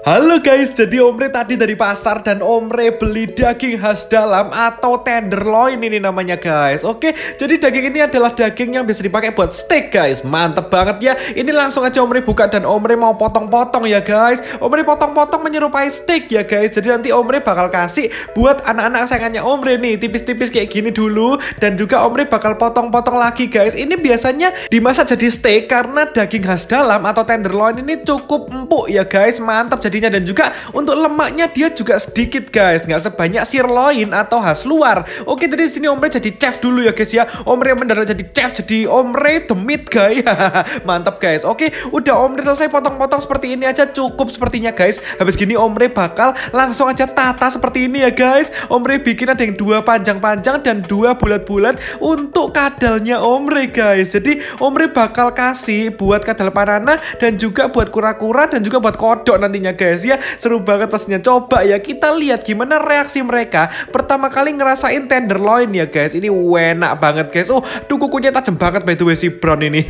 Halo guys, jadi Omre tadi dari pasar dan Omre beli daging khas dalam atau tenderloin ini namanya guys Oke, jadi daging ini adalah daging yang bisa dipakai buat steak guys Mantep banget ya, ini langsung aja Omre buka dan Omre mau potong-potong ya guys Omre potong-potong menyerupai steak ya guys Jadi nanti Omre bakal kasih buat anak-anak sayangannya Omre nih Tipis-tipis kayak gini dulu Dan juga Omre bakal potong-potong lagi guys Ini biasanya dimasak jadi steak karena daging khas dalam atau tenderloin ini cukup empuk ya guys Mantep jadinya dan juga untuk lemaknya dia juga sedikit guys nggak sebanyak sirloin atau khas luar oke jadi sini Omre jadi chef dulu ya guys ya Omre mendadak jadi chef jadi Omre demit guys mantap guys oke udah Omre selesai potong-potong seperti ini aja cukup sepertinya guys habis gini Omre bakal langsung aja tata seperti ini ya guys Omre bikin ada yang dua panjang-panjang dan dua bulat-bulat untuk kadalnya Omre guys jadi Omre bakal kasih buat kadal panana dan juga buat kura-kura dan juga buat kodok nantinya guys ya Seru banget pastinya Coba ya kita lihat gimana reaksi mereka Pertama kali ngerasain tenderloin ya guys Ini enak banget guys Oh tuh kukunya tajam banget by the way si brown ini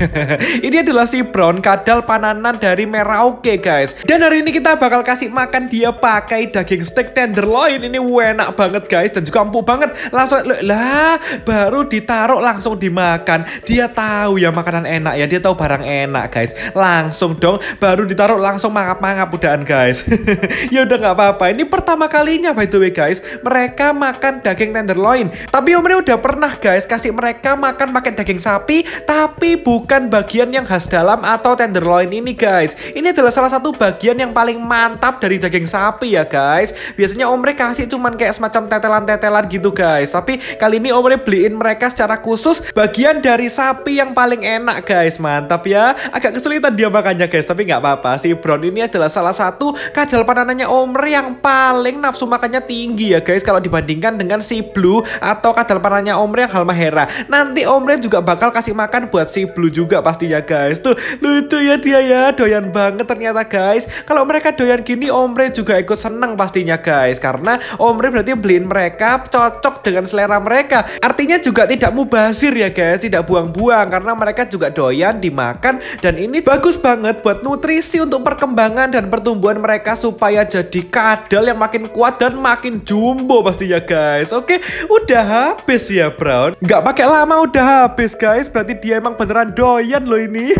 Ini adalah si brown kadal pananan dari Merauke guys Dan hari ini kita bakal kasih makan dia pakai daging steak tenderloin Ini enak banget guys Dan juga empuk banget Langsung lah baru ditaruh langsung dimakan Dia tahu ya makanan enak ya Dia tahu barang enak guys Langsung dong baru ditaruh langsung mangap-mangap udahan guys guys. ya udah nggak apa-apa. Ini pertama kalinya by the way guys, mereka makan daging tenderloin. Tapi Omri udah pernah guys kasih mereka makan pakai daging sapi, tapi bukan bagian yang khas dalam atau tenderloin ini guys. Ini adalah salah satu bagian yang paling mantap dari daging sapi ya guys. Biasanya Omri kasih cuman kayak semacam tetelan-tetelan gitu guys. Tapi kali ini Omri beliin mereka secara khusus bagian dari sapi yang paling enak guys. Mantap ya. Agak kesulitan dia makannya guys, tapi nggak apa-apa. sih. Brown ini adalah salah satu kadal panananya Omre yang paling nafsu makannya tinggi ya guys kalau dibandingkan dengan si Blue atau kadal panananya Omre yang Halmahera. Nanti Omre juga bakal kasih makan buat si Blue juga pastinya guys. Tuh lucu ya dia ya, doyan banget ternyata guys. Kalau mereka doyan gini Omre juga ikut seneng pastinya guys karena Omre berarti beliin mereka cocok dengan selera mereka. Artinya juga tidak mubazir ya guys, tidak buang-buang karena mereka juga doyan dimakan dan ini bagus banget buat nutrisi untuk perkembangan dan pertumbuhan mereka supaya jadi kadal yang makin kuat dan makin jumbo pastinya guys. Oke, udah habis ya Brown. Nggak pakai lama udah habis guys. Berarti dia emang beneran doyan loh ini.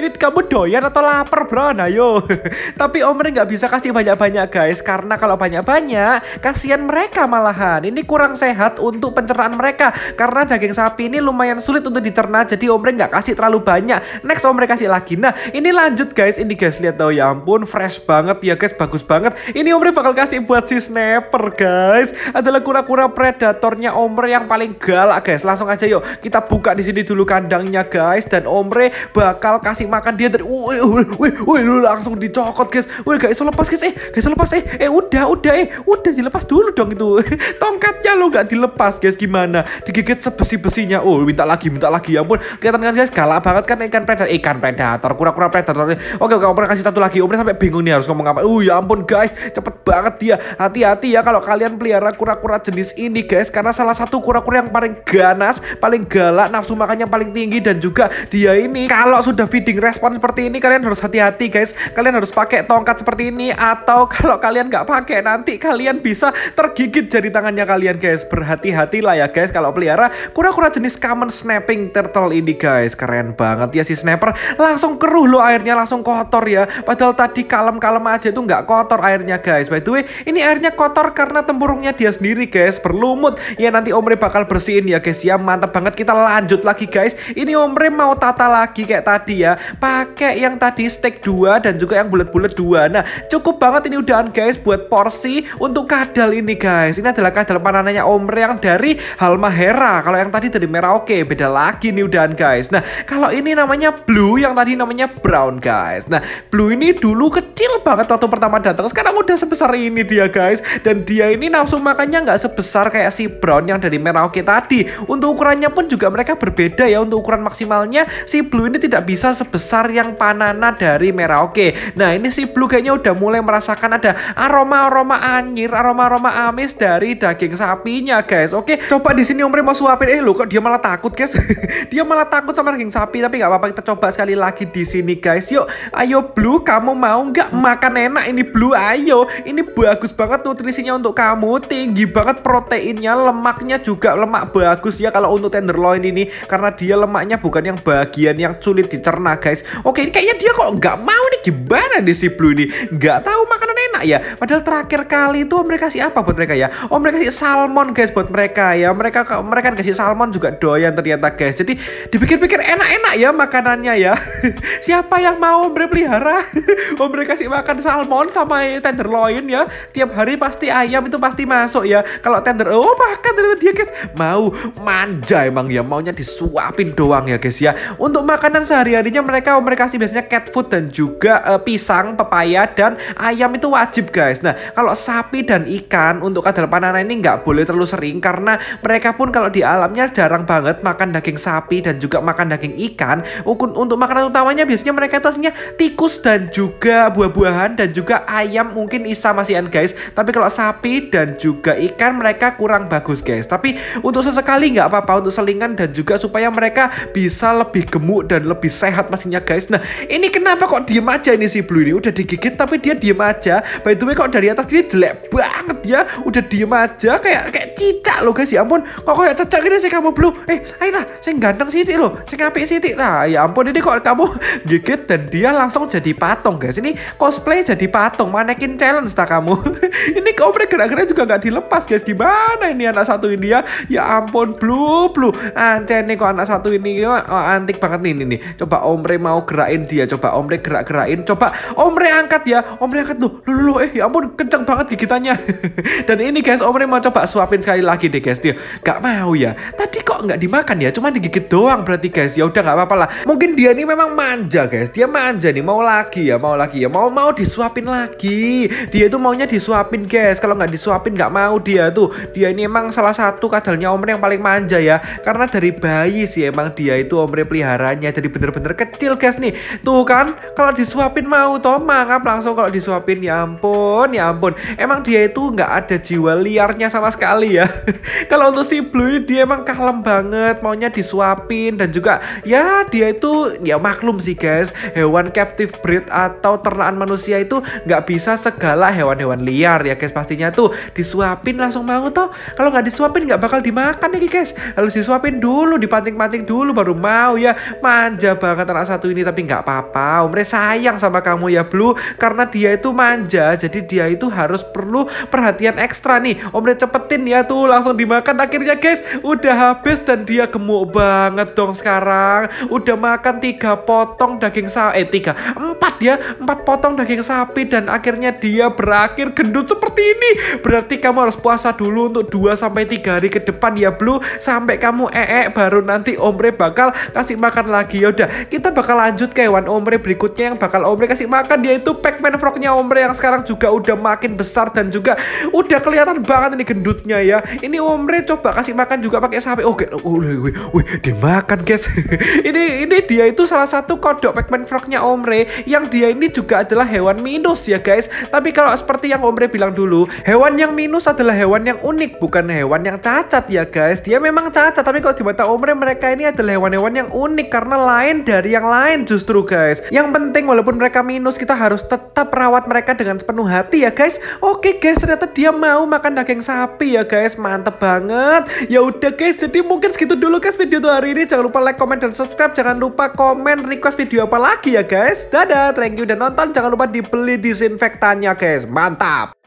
ini kamu doyan atau lapar Brown? Ayo. Tapi Omre nggak bisa kasih banyak-banyak guys karena kalau banyak-banyak kasihan mereka malahan. Ini kurang sehat untuk pencernaan mereka karena daging sapi ini lumayan sulit untuk dicerna. Jadi Omre nggak kasih terlalu banyak. Next Omre kasih lagi. Nah, ini lanjut guys. Ini guys lihat tahu ya ampun fresh fresh banget ya guys, bagus banget. Ini Omri bakal kasih buat si sniper guys. Adalah kura-kura predatornya Omri yang paling galak guys. Langsung aja yuk kita buka di sini dulu kandangnya guys dan Omri bakal kasih makan dia dari wih wih wih langsung dicokot guys. Wih guys, lepas guys. Eh, guys lepas eh. Eh udah udah eh udah dilepas dulu dong itu. Tongkatnya lo gak dilepas guys gimana? Digigit sebesi-besinya. Oh, minta lagi, minta lagi. Ya ampun, kelihatan kan guys galak banget kan ikan predator, ikan predator, kura-kura predator. Oke, oke, Omri kasih satu lagi. Omri sampai bingung bingung nih harus ngomong apa. Uh, ya ampun guys, cepet banget dia. Hati-hati ya kalau kalian pelihara kura-kura jenis ini guys, karena salah satu kura-kura yang paling ganas, paling galak, nafsu makannya paling tinggi dan juga dia ini kalau sudah feeding respon seperti ini kalian harus hati-hati guys. Kalian harus pakai tongkat seperti ini atau kalau kalian nggak pakai nanti kalian bisa tergigit jari tangannya kalian guys. Berhati-hatilah ya guys kalau pelihara kura-kura jenis common snapping turtle ini guys. Keren banget ya si snapper langsung keruh loh airnya langsung kotor ya. Padahal tadi kalau kalem-kalem aja itu nggak kotor airnya guys by the way ini airnya kotor karena tempurungnya dia sendiri guys berlumut ya nanti Omre bakal bersihin ya guys ya mantap banget kita lanjut lagi guys ini Omri mau tata lagi kayak tadi ya pakai yang tadi steak 2 dan juga yang bulat-bulat 2 nah cukup banget ini udahan guys buat porsi untuk kadal ini guys ini adalah kadal panahnya Omri yang dari Halmahera kalau yang tadi dari oke beda lagi nih udahan guys nah kalau ini namanya blue yang tadi namanya brown guys nah blue ini dulu kecil kecil banget waktu pertama datang. Sekarang udah sebesar ini dia guys. Dan dia ini nafsu makannya nggak sebesar kayak si brown yang dari Merauke tadi. Untuk ukurannya pun juga mereka berbeda ya. Untuk ukuran maksimalnya si blue ini tidak bisa sebesar yang panana dari Merauke. Nah ini si blue kayaknya udah mulai merasakan ada aroma-aroma anjir aroma-aroma amis dari daging sapinya guys. Oke coba di sini Omri mau suapin. Eh lo kok dia malah takut guys. dia malah takut sama daging sapi tapi nggak apa-apa kita coba sekali lagi di sini guys. Yuk ayo blue kamu mau nggak makan enak ini Blue Ayo. Ini bagus banget nutrisinya untuk kamu, tinggi banget proteinnya, lemaknya juga lemak bagus ya kalau untuk tenderloin ini karena dia lemaknya bukan yang bagian yang sulit dicerna, guys. Oke, ini kayaknya dia kok nggak mau nih gimana nih si Blue ini nggak tahu makanan enak ya padahal terakhir kali itu mereka kasih apa buat mereka ya Om oh, mereka kasih salmon guys buat mereka ya mereka mereka kasih salmon juga doyan ternyata guys jadi dipikir-pikir enak-enak ya makanannya ya siapa yang mau mereka pelihara Om oh, mereka kasih makan salmon sama tenderloin ya tiap hari pasti ayam itu pasti masuk ya kalau tender oh makan ternyata dia guys mau manja emang ya maunya disuapin doang ya guys ya untuk makanan sehari-harinya mereka Om mereka kasih biasanya cat food dan juga uh, pisang, pepaya dan ayam itu wajib guys. Nah kalau sapi dan ikan untuk kadal panana ini nggak boleh terlalu sering karena mereka pun kalau di alamnya jarang banget makan daging sapi dan juga makan daging ikan. Untuk makanan utamanya biasanya mereka itu aslinya tikus dan juga buah-buahan dan juga ayam mungkin isa masihan guys. Tapi kalau sapi dan juga ikan mereka kurang bagus guys. Tapi untuk sesekali nggak apa-apa untuk selingan dan juga supaya mereka bisa lebih gemuk dan lebih sehat pastinya guys. Nah ini kenapa kok diem aja? aja ini si Blue ini udah digigit tapi dia diem aja by the way kok dari atas gini jelek banget ya udah diem aja kayak kayak cicak loh guys ya ampun kok kayak cicak ini sih kamu Blue eh lah. saya ganteng sih loh saya ngapain sih nah ya ampun ini kok kamu gigit dan dia langsung jadi patung guys ini cosplay jadi patung manekin challenge tak kamu ini mereka gerak-gerak juga nggak dilepas guys gimana ini anak satu ini ya ya ampun Blue Blue ancen ini kok anak satu ini ya oh, antik banget nih ini nih coba Omre mau gerakin dia coba Omre gerak-gerak rasain coba Omre angkat ya Omre angkat tuh lu lu eh ya ampun kenceng banget gigitannya dan ini guys Omre mau coba suapin sekali lagi deh guys dia gak mau ya tadi kok nggak dimakan ya cuma digigit doang berarti guys ya udah nggak apa-apa lah mungkin dia ini memang manja guys dia manja nih mau lagi ya mau lagi ya mau mau disuapin lagi dia itu maunya disuapin guys kalau nggak disuapin nggak mau dia tuh dia ini emang salah satu kadalnya Omre yang paling manja ya karena dari bayi sih emang dia itu Omre peliharanya jadi bener-bener kecil guys nih tuh kan kalau disuapin disuapin mau toh mangap langsung kalau disuapin ya ampun ya ampun emang dia itu nggak ada jiwa liarnya sama sekali ya kalau untuk si Blue dia emang kalem banget maunya disuapin dan juga ya dia itu ya maklum sih guys hewan captive breed atau ternaan manusia itu nggak bisa segala hewan-hewan liar ya guys pastinya tuh disuapin langsung mau toh kalau nggak disuapin nggak bakal dimakan nih guys harus disuapin dulu dipancing-pancing dulu baru mau ya manja banget anak satu ini tapi nggak apa-apa umre saya sayang sama kamu ya Blue karena dia itu manja jadi dia itu harus perlu perhatian ekstra nih Om cepetin ya tuh langsung dimakan akhirnya guys udah habis dan dia gemuk banget dong sekarang udah makan tiga potong daging sapi eh tiga empat ya empat potong daging sapi dan akhirnya dia berakhir gendut seperti ini berarti kamu harus puasa dulu untuk 2 sampai tiga hari ke depan ya Blue sampai kamu ee baru nanti Omre bakal kasih makan lagi ya udah kita bakal lanjut ke hewan Omre berikutnya yang bakal bakal Omre kasih makan dia itu pacman Frognya Omre yang sekarang juga udah makin besar dan juga udah kelihatan banget ini gendutnya ya. Ini Omre coba kasih makan juga pakai sapi. Oke, oh, oh wih, wih, dimakan guys. ini ini dia itu salah satu kodok pacman Frognya Omre yang dia ini juga adalah hewan minus ya guys. Tapi kalau seperti yang Omre bilang dulu, hewan yang minus adalah hewan yang unik bukan hewan yang cacat ya guys. Dia memang cacat tapi kalau di mata Omre mereka ini adalah hewan-hewan yang unik karena lain dari yang lain justru guys. Yang penting walaupun walaupun mereka minus kita harus tetap rawat mereka dengan sepenuh hati ya guys. Oke guys, ternyata dia mau makan daging sapi ya guys. Mantep banget. Ya udah guys, jadi mungkin segitu dulu guys video tuh hari ini. Jangan lupa like, comment dan subscribe. Jangan lupa komen request video apa lagi ya guys. Dadah, thank you udah nonton. Jangan lupa dibeli disinfektannya guys. Mantap.